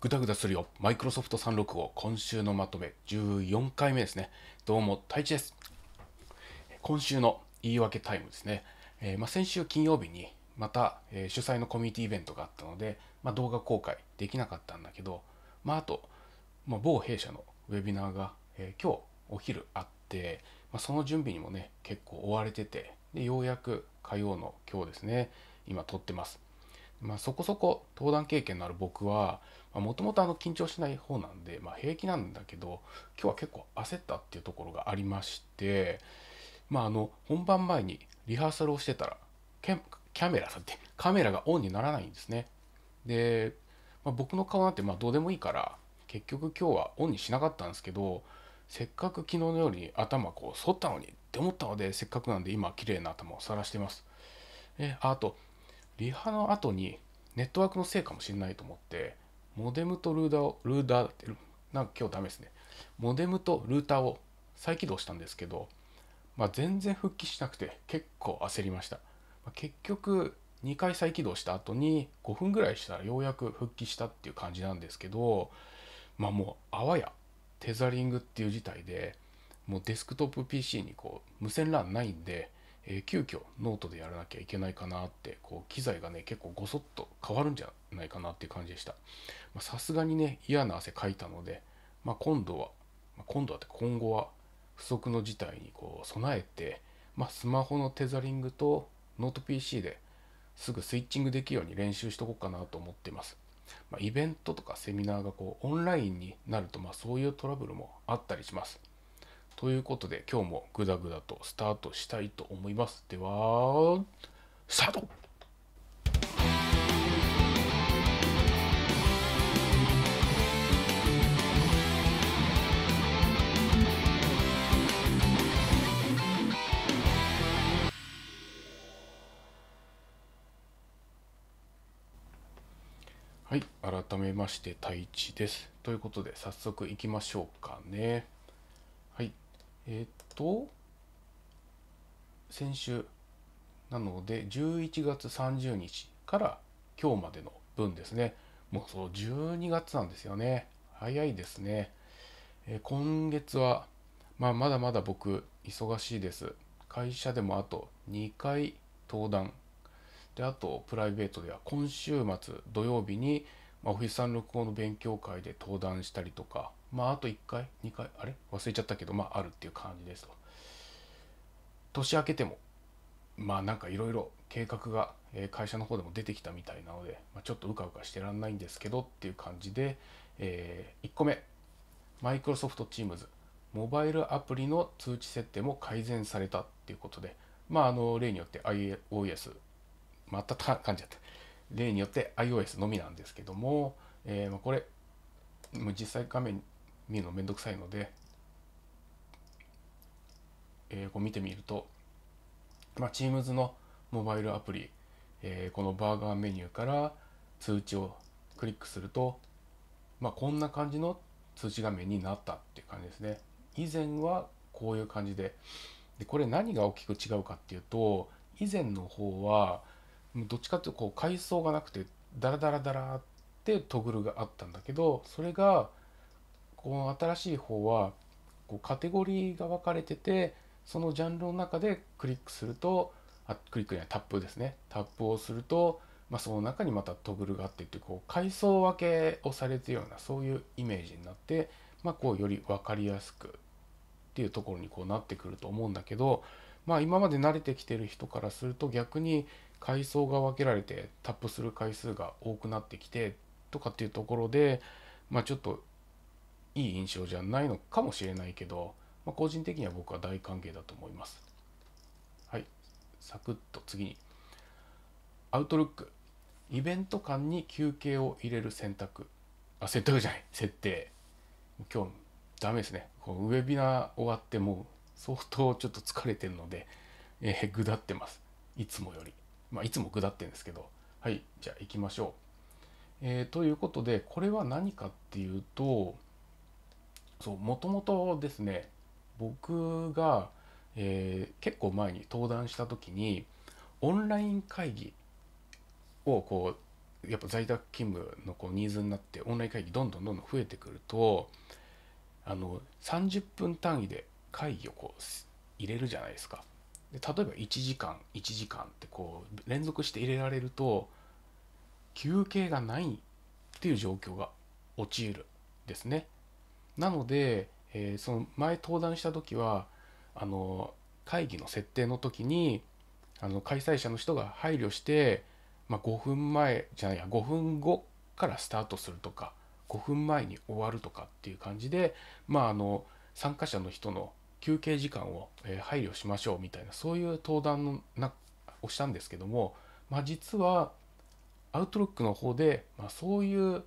グダグダするよ、マイクロソフト365、今週のまとめ、14回目ですね。どうも、太一です。今週の言い訳タイムですね。えー、まあ、先週金曜日に、また、えー、主催のコミュニティイベントがあったので、まあ、動画公開できなかったんだけど、まあ、あと、まあ、某弊社のウェビナーが、えー、今日お昼あって、まその準備にもね、結構追われてて、でようやく火曜の今日ですね、今撮ってます。まそこそこ登壇経験のある僕は、もともと緊張しない方なんで、まあ、平気なんだけど今日は結構焦ったっていうところがありまして、まあ、あの本番前にリハーサルをしてたらキャメラさってカメラがオンにならないんですねで、まあ、僕の顔なんてまあどうでもいいから結局今日はオンにしなかったんですけどせっかく昨日のように頭こう反ったのにって思ったのでせっかくなんで今綺麗な頭を晒してますえあとリハの後にネットワークのせいかもしれないと思ってモデムとルーターを、ルーダーって、なんか今日ダメですね。モデムとルーターを再起動したんですけど、まあ、全然復帰しなくて結構焦りました。まあ、結局、2回再起動した後に5分ぐらいしたらようやく復帰したっていう感じなんですけど、まあもうあわやテザリングっていう事態で、もうデスクトップ PC にこう無線 LAN ないんで、えー、急遽ノートでやらなきゃいけないかなってこう機材がね結構ごそっと変わるんじゃないかなっていう感じでしたさすがにね嫌な汗かいたので、まあ、今度は、まあ、今度はって今後は不測の事態にこう備えて、まあ、スマホのテザリングとノート PC ですぐスイッチングできるように練習しとこうかなと思っていますまイベントとかセミナーがこうオンラインになると、まあ、そういうトラブルもあったりします。ということで今日もグダグダとスタートしたいと思います。では、スタートはい、改めまして、太一です。ということで、早速いきましょうかね。はい。えっと、先週なので11月30日から今日までの分ですね。もうそう12月なんですよね。早いですね。えー、今月は、まあ、まだまだ僕忙しいです。会社でもあと2回登壇。で、あとプライベートでは今週末土曜日に、まあ、オフィスさん録の勉強会で登壇したりとか、まああと1回2回あれ忘れちゃったけどまああるっていう感じですと年明けてもまあなんかいろいろ計画が会社の方でも出てきたみたいなので、まあ、ちょっとうかうかしてらんないんですけどっていう感じで、えー、1個目マイクロソフト Teams モバイルアプリの通知設定も改善されたっていうことでまああの例によって iOS またた感じゃった例によって iOS のみなんですけども、えー、これ実際画面見るのめんどくさいので、えこう見てみると、まあ、Teams のモバイルアプリ、えー、このバーガーメニューから通知をクリックすると、まあ、こんな感じの通知画面になったっていう感じですね。以前はこういう感じで、でこれ何が大きく違うかっていうと、以前の方は、どっちかっていうとこう階層がなくて、ダラダラダラってトグルがあったんだけど、それがこの新しい方はこうカテゴリーが分かれててそのジャンルの中でクリックするとあクリックにはタップですねタップをすると、まあ、その中にまたトグルがあってってこう階層分けをされてるようなそういうイメージになって、まあ、こうより分かりやすくっていうところにこうなってくると思うんだけど、まあ、今まで慣れてきてる人からすると逆に階層が分けられてタップする回数が多くなってきてとかっていうところで、まあ、ちょっといい印象じゃないのかもしれないけど、まあ、個人的には僕は大歓迎だと思います。はい、サクッと次に。アウトルック。イベント間に休憩を入れる選択。あ、選択じゃない、設定。今日、ダメですね。こうウェビナー終わってもう相当ちょっと疲れてるので、えー、ぐだってます。いつもより。まあ、いつもぐだってんですけど。はい、じゃあ行きましょう。えー、ということで、これは何かっていうと、そうもともとですね僕が、えー、結構前に登壇した時にオンライン会議をこうやっぱ在宅勤務のこうニーズになってオンライン会議どんどんどんどん増えてくるとあの30分単位で会議をこう入れるじゃないですか。で例えば1時間1時間ってこう連続して入れられると休憩がないっていう状況が陥るですね。なので、えー、その前登壇した時はあの会議の設定の時にあの開催者の人が配慮して、まあ、5分前じゃないや5分後からスタートするとか5分前に終わるとかっていう感じで、まあ、あの参加者の人の休憩時間を、え配慮しましょうみたいなそういう登壇のなをしたんですけども、まあ、実はアウトロックの方で、まあ、そういう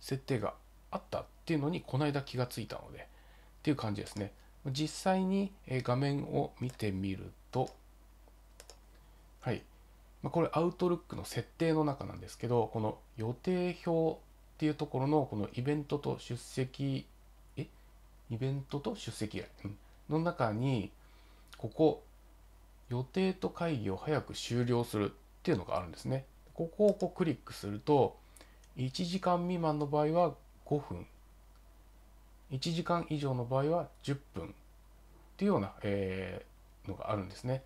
設定があったっていうのにこの間気がついたのでっていう感じですね実際に画面を見てみるとはいこれアウトルックの設定の中なんですけどこの予定表っていうところのこのイベントと出席えイベントと出席の中にここ予定と会議を早く終了するっていうのがあるんですねここをこうクリックすると1時間未満の場合は5分1時間以上の場合は10分っていうような、えー、のがあるんですね。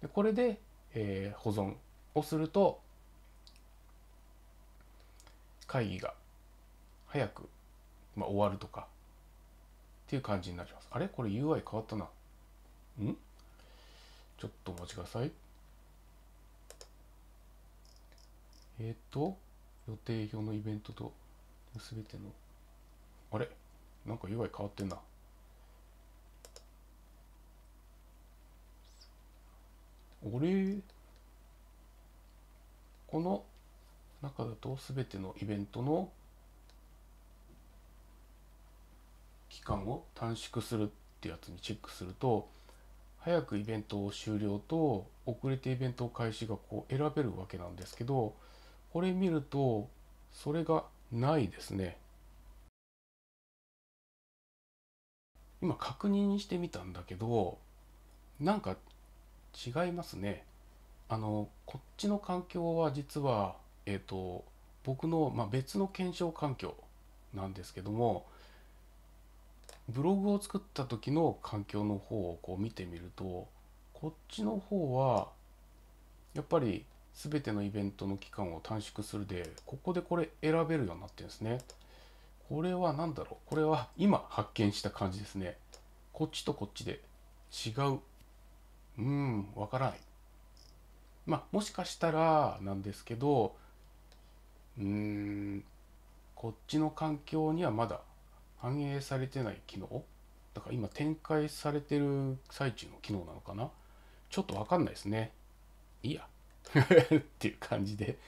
でこれで、えー、保存をすると会議が早く、まあ、終わるとかっていう感じになります。あれこれ UI 変わったな。んちょっとお待ちください。えっ、ー、と、予定表のイベントと全ての、あれなんか UI 変わってんな俺この中だと全てのイベントの期間を短縮するってやつにチェックすると早くイベントを終了と遅れてイベント開始がこう選べるわけなんですけどこれ見るとそれがないですね。今確認してみたんだけどなんか違いますねあのこっちの環境は実はえっ、ー、と僕の、まあ、別の検証環境なんですけどもブログを作った時の環境の方をこう見てみるとこっちの方はやっぱり全てのイベントの期間を短縮するでここでこれ選べるようになってるんですね。これは何だろうこれは今発見した感じですね。こっちとこっちで違う。うーん、わからない。まあ、もしかしたらなんですけど、うーん、こっちの環境にはまだ反映されてない機能だから今展開されてる最中の機能なのかなちょっとわかんないですね。いいや。っていう感じで、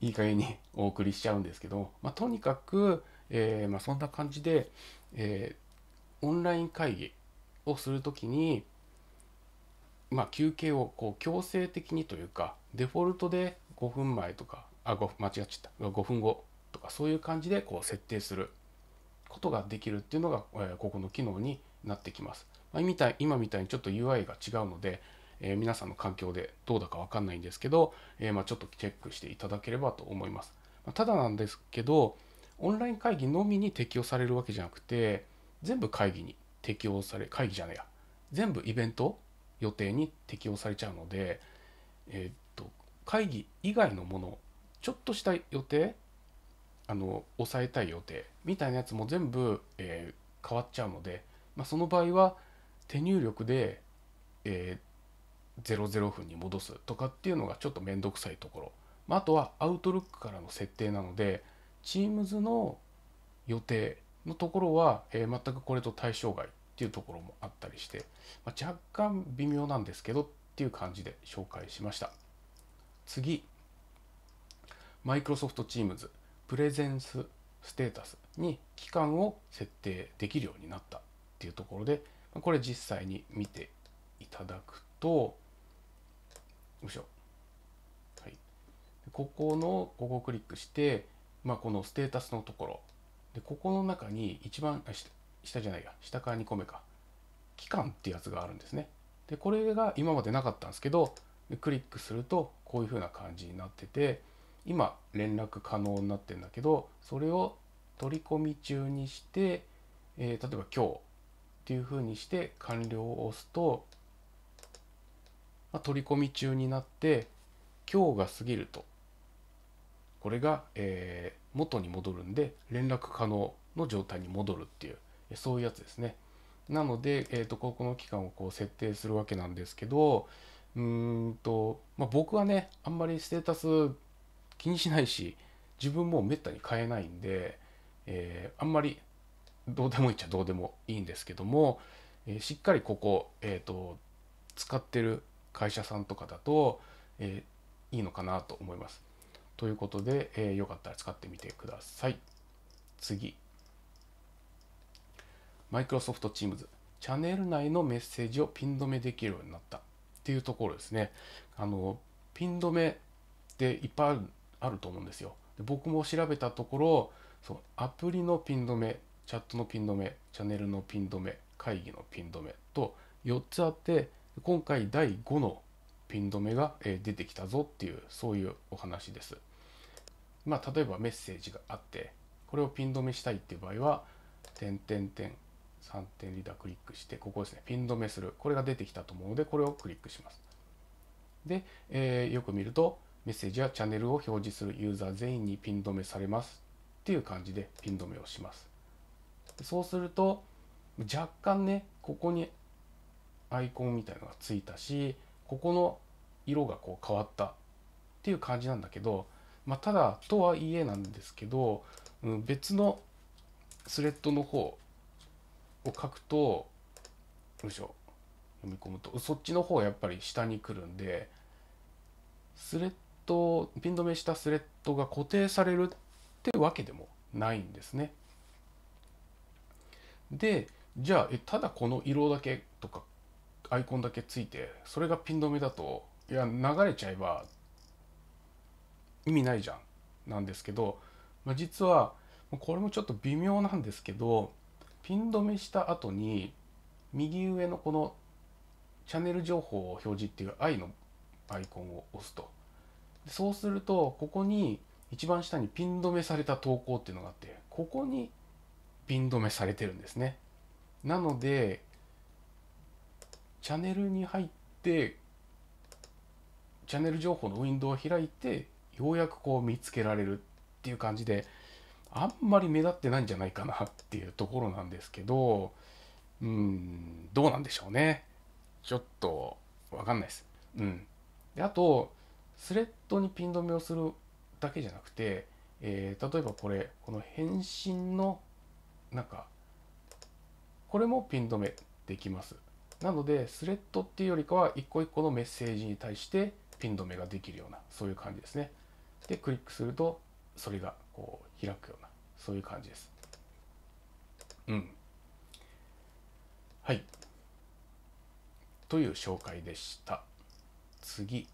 いい加減にお送りしちゃうんですけど、まあ、とにかく、えー、まあ、そんな感じで、えー、オンライン会議をするときに、まあ、休憩をこう強制的にというかデフォルトで5分前とかあ間違っちゃった5分後とかそういう感じでこう設定することができるっていうのが、えー、ここの機能になってきます、まあ、みたい今みたいにちょっと UI が違うので、えー、皆さんの環境でどうだか分かんないんですけど、えー、まあ、ちょっとチェックしていただければと思います、まあ、ただなんですけどオンライン会議のみに適用されるわけじゃなくて全部会議に適用され会議じゃねえや全部イベント予定に適用されちゃうので、えっと会議以外のものちょっとした予定あの抑えたい予定みたいなやつも全部、えー、変わっちゃうので、まあ、その場合は手入力で、えー、00分に戻すとかっていうのがちょっと面倒くさいところ、まあ、あとはアウトルックからの設定なので Teams の予定のところは、えー、全くこれと対象外っていうところもあったりして、まあ、若干微妙なんですけどっていう感じで紹介しました。次、Microsoft Teams プレゼンスステータスに期間を設定できるようになったっていうところで、これ実際に見ていただくと、よいしょ。はい。ここの、ここをクリックして、まあ、このステータスのところでここの中に一番下じゃないや下から2個目か期間ってやつがあるんですねでこれが今までなかったんですけどクリックするとこういうふうな感じになってて今連絡可能になってるんだけどそれを取り込み中にして、えー、例えば今日っていうふうにして完了を押すと、まあ、取り込み中になって今日が過ぎるとこれが、えー、元に戻るんで連絡可能の状態に戻るっていうそういうやつですねなので、えーと、ここの期間をこう設定するわけなんですけどうんと、まあ、僕はねあんまりステータス気にしないし自分もめったに変えないんで、えー、あんまりどうでもいいっちゃどうでもいいんですけども、えー、しっかりここ、えーと、と使ってる会社さんとかだと、えー、いいのかなと思います。ということで、えー、よかったら使ってみてください。次。Microsoft Teams。チャンネル内のメッセージをピン止めできるようになったっていうところですね。あの、ピン止めっていっぱいあると思うんですよ。で僕も調べたところ、そう、アプリのピン止め、チャットのピン止め、チャンネルのピン止め、会議のピン止めと4つあって、今回第5のピン止めが出てきたぞっていう、そういうお話です。まあ、例えばメッセージがあってこれをピン止めしたいっていう場合は点点点3点リーダークリックしてここですねピン止めするこれが出てきたと思うのでこれをクリックしますで、えー、よく見るとメッセージやチャンネルを表示するユーザー全員にピン止めされますっていう感じでピン止めをしますそうすると若干ねここにアイコンみたいのがついたしここの色がこう変わったっていう感じなんだけどまあ、ただとはいえなんですけど、うん、別のスレッドの方を書くとよいしょ読み込むとそっちの方やっぱり下に来るんでスレッドピン止めしたスレッドが固定されるってわけでもないんですね。でじゃあえただこの色だけとかアイコンだけついてそれがピン止めだといや流れちゃえば意味ないじゃんなんですけど、まあ、実はこれもちょっと微妙なんですけどピン止めした後に右上のこのチャンネル情報を表示っていう i のアイコンを押すとそうするとここに一番下にピン止めされた投稿っていうのがあってここにピン止めされてるんですねなのでチャンネルに入ってチャンネル情報のウィンドウを開いてようやくこう見つけられるっていう感じであんまり目立ってないんじゃないかなっていうところなんですけどうんどうなんでしょうねちょっとわかんないですうんであとスレッドにピン止めをするだけじゃなくて、えー、例えばこれこの返信の中これもピン止めできますなのでスレッドっていうよりかは一個一個のメッセージに対してピン止めができるようなそういう感じですねでクリックするとそれがこう開くようなそういう感じですうんはいという紹介でした次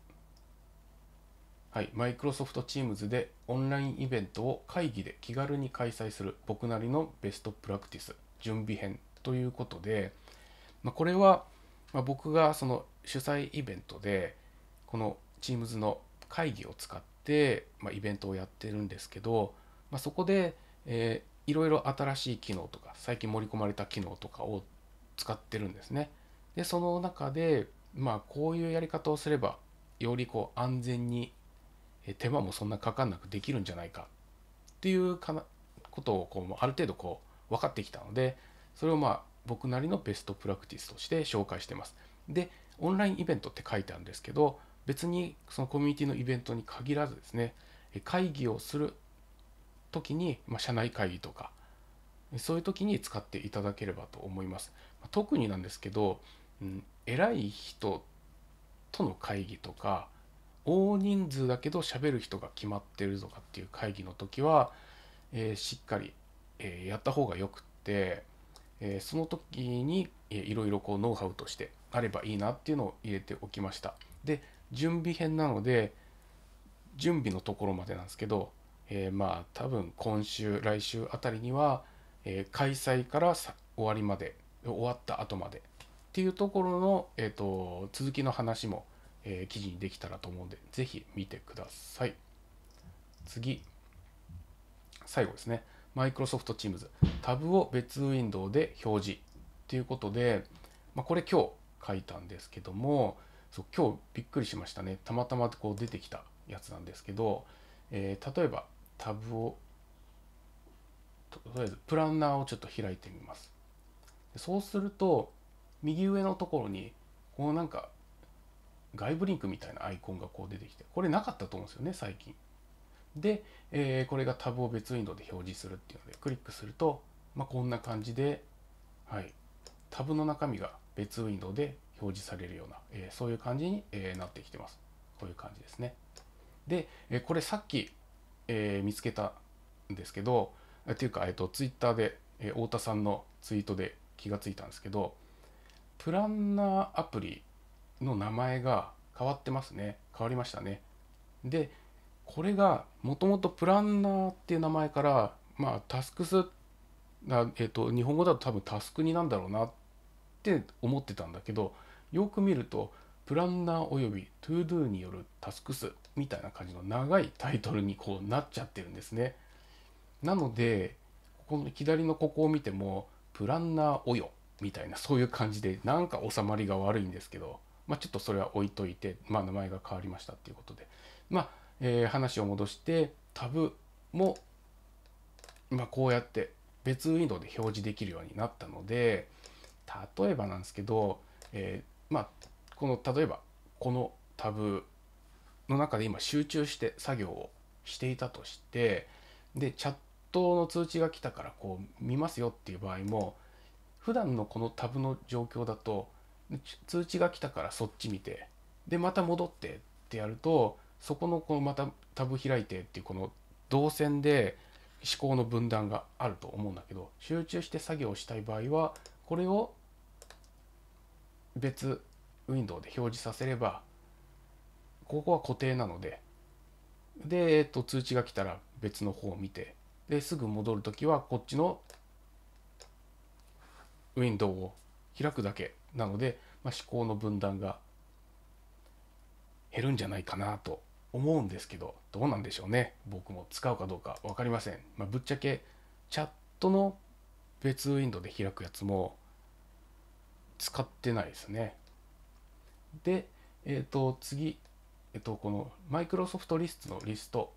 はいマイクロソフトチームズでオンラインイベントを会議で気軽に開催する僕なりのベストプラクティス準備編ということで、まあ、これは、まあ、僕がその主催イベントでこの Teams の会議を使っ、まあ、イベントをやってるんですけど、まあ、そこで、えー、いろいろ新しい機能とか最近盛り込まれた機能とかを使ってるんですね。でその中で、まあ、こういうやり方をすればよりこう安全に手間もそんなかかんなくできるんじゃないかっていうかなことをこうある程度こう分かってきたのでそれをまあ僕なりのベストプラクティスとして紹介してます。でオンラインイベントって書いてあるんですけど別にそのコミュニティのイベントに限らずですね会議をする時に、まあ、社内会議とかそういう時に使っていただければと思います特になんですけど、うん、偉い人との会議とか大人数だけど喋る人が決まってるとかっていう会議の時は、えー、しっかり、えー、やった方がよくって、えー、その時に、えー、いろいろこうノウハウとしてあればいいなっていうのを入れておきましたで準備編なので準備のところまでなんですけど、えー、まあ多分今週来週あたりには、えー、開催から終わりまで終わった後までっていうところの、えーと、続きの話も、えー、記事にできたらと思うんで是非見てください次最後ですね Microsoft Teams タブを別ウィンドウで表示ということで、まあ、これ今日書いたんですけどもそう今日びっくりしましたねたまたまこう出てきたやつなんですけど、えー、例えばタブをとりあえずプランナーをちょっと開いてみますそうすると右上のところにこのなんか外部リンクみたいなアイコンがこう出てきてこれなかったと思うんですよね最近で、えー、これがタブを別ウィンドウで表示するっていうのでクリックすると、まあ、こんな感じで、はい、タブの中身が別ウィンドウで表示されるような、えそういう感じに、えなってきてます。こういう感じですね。で、えこれさっき、え見つけたんですけど、っていうか、えー、とツイッターで、え太田さんのツイートで気がついたんですけど、プランナーアプリの名前が変わってますね。変わりましたね。で、これがもともとプランナーっていう名前から、まあ、タスクスえーと日本語だと多分タスクになんだろうなって思ってたんだけどよく見るとプランナーおよび ToDo によるタスク数みたいな感じの長いタイトルにこうなっちゃってるんですね。なので、ここの左のここを見ても、プランナーおよみたいなそういう感じで、なんか収まりが悪いんですけど、まあ、ちょっとそれは置いといて、まあ、名前が変わりましたっていうことで、まあえー、話を戻して、タブも、まあ、こうやって別ウィンドウで表示できるようになったので、例えばなんですけど、えーまあこの例えばこのタブの中で今集中して作業をしていたとしてでチャットの通知が来たからこう見ますよっていう場合も普段のこのタブの状況だと通知が来たからそっち見てでまた戻ってってやるとそこのこのまたタブ開いてっていうこの動線で思考の分断があると思うんだけど集中して作業したい場合はこれを別ウィンドウで表示させれば、ここは固定なので、で、えっと、通知が来たら別の方を見て、で、すぐ戻るときはこっちのウィンドウを開くだけなので、まあ、思考の分断が減るんじゃないかなと思うんですけど、どうなんでしょうね。僕も使うかどうか分かりません。まあ、ぶっちゃけチャットの別ウィンドウで開くやつも使ってないですね。で、えっ、ー、と、次、えっ、ー、と、このマイクロソフトリストのリスト。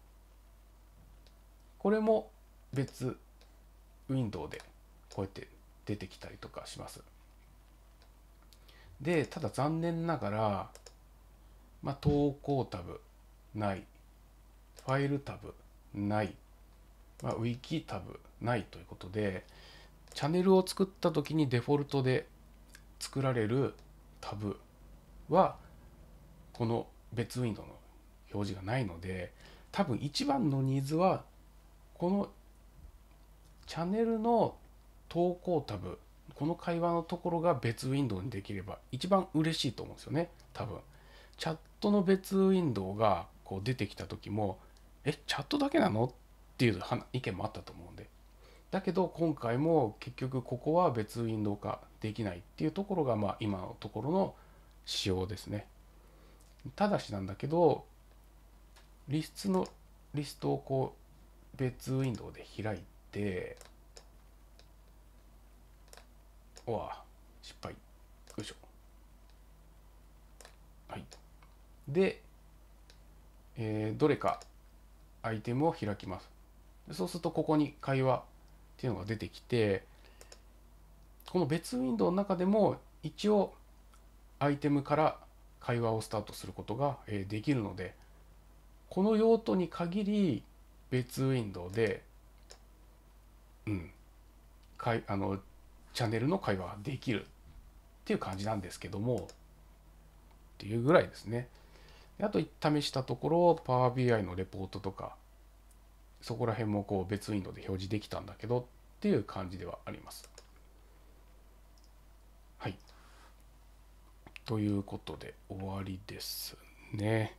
これも別ウィンドウでこうやって出てきたりとかします。で、ただ残念ながら、まあ、投稿タブない、ファイルタブない、まあ、ウィキタブないということで、チャンネルを作った時にデフォルトで作られるタブはこの別ウィンドウの表示がないので多分一番のニーズはこのチャンネルの投稿タブこの会話のところが別ウィンドウにできれば一番嬉しいと思うんですよね多分チャットの別ウィンドウがこう出てきた時もえチャットだけなのっていう意見もあったと思うんでだけど今回も結局ここは別ウィンドウ化できないっていうところが、まあ、今のところの仕様ですね。ただしなんだけど、リストの、リストをこう、別ウィンドウで開いて、おわ、失敗。よいしょ。はい。で、えー、どれかアイテムを開きます。そうすると、ここに会話っていうのが出てきて、この別ウィンドウの中でも一応アイテムから会話をスタートすることができるのでこの用途に限り別ウィンドウでうんかいあのチャンネルの会話ができるっていう感じなんですけどもっていうぐらいですね。あと試したところ Power BI のレポートとかそこら辺もこう別ウィンドウで表示できたんだけどっていう感じではあります。はい。ということで終わりですね。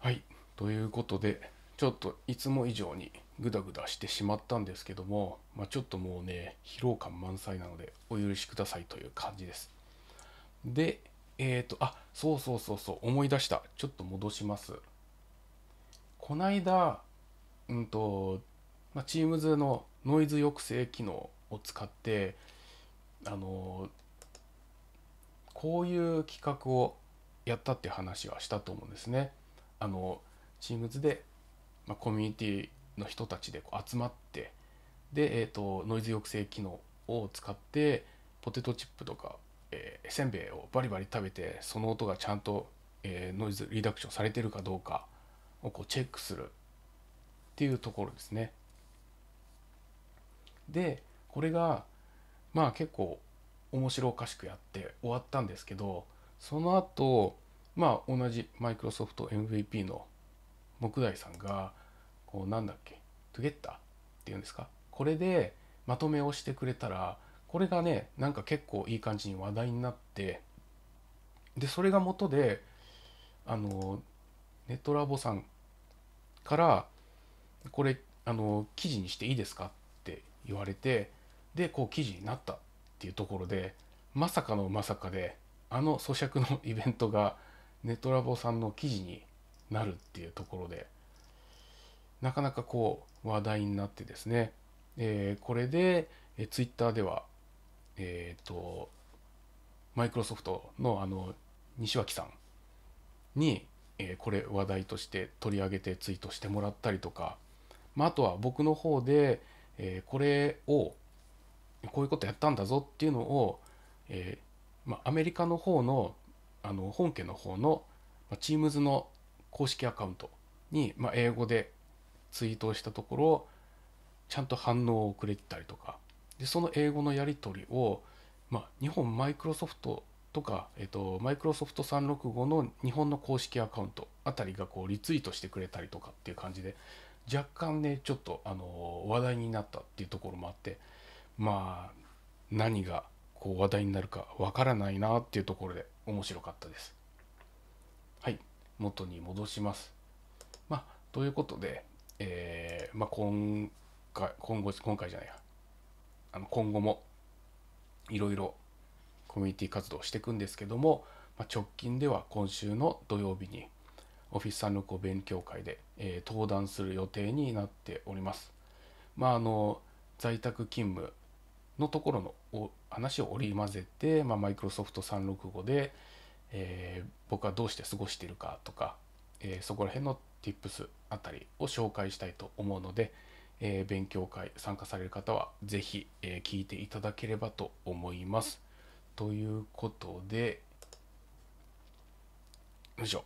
はい。ということで、ちょっといつも以上にグダグダしてしまったんですけども、まあ、ちょっともうね、疲労感満載なのでお許しくださいという感じです。で、えっ、ー、と、あ、そうそうそうそう、思い出した。ちょっと戻します。こないだ、うんと、まあ、Teams のノイズ抑制機能を使って、あのこういう企画をやったって話はしたと思うんですね。あのチームズで、まあ、コミュニティの人たちで集まってで、えーと、とノイズ抑制機能を使ってポテトチップとか、えー、せんべいをバリバリ食べてその音がちゃんと、えー、ノイズリダクションされてるかどうかをこうチェックするっていうところですね。でこれがまあ結構面白おかしくやって終わったんですけどその後まあ同じマイクロソフト MVP の木大さんがこうなんだっけトゥゲッターっていうんですかこれでまとめをしてくれたらこれがねなんか結構いい感じに話題になってでそれが元であのネットラボさんからこれあの記事にしていいですかって言われてでこう記事になったっていうところでまさかのまさかであの咀嚼のイベントがネトラボさんの記事になるっていうところでなかなかこう話題になってですね、えー、これで、えー、ツイッターではえっ、ー、とマイクロソフトのあの西脇さんに、えー、これ話題として取り上げてツイートしてもらったりとか、まあ、あとは僕の方で、えー、これをこういうことやったんだぞっていうのを、えー、まあ、アメリカの方のあの本家の方の、まあ、Teams の公式アカウントに、まあ、英語でツイートをしたところちゃんと反応をくれてたりとかでその英語のやり取りを、まあ、日本マイクロソフトとか、えっと、マイクロソフト365の日本の公式アカウントあたりがこうリツイートしてくれたりとかっていう感じで若干ねちょっとあの話題になったっていうところもあってまあ何がこう話題になるかわからないなっていうところで面白かったです。はい、元に戻します。まあ、ということで、えー、まあ、今回、今後、今回じゃないや、あの今後もいろいろコミュニティ活動していくんですけども、まあ、直近では今週の土曜日にオフィス三六勉強会で、えー、登壇する予定になっております。まあ、あの在宅勤務のところの話を織り交ぜて、まあ、クロソフト3 6 5で、えー、僕はどうして過ごしているかとか、えー、そこら辺の Tips あたりを紹介したいと思うので、えー、勉強会参加される方は是非、えー、聞いていただければと思います。ということで、よいしょ。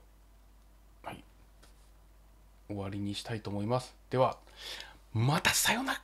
はい。終わりにしたいと思います。では、またさよなら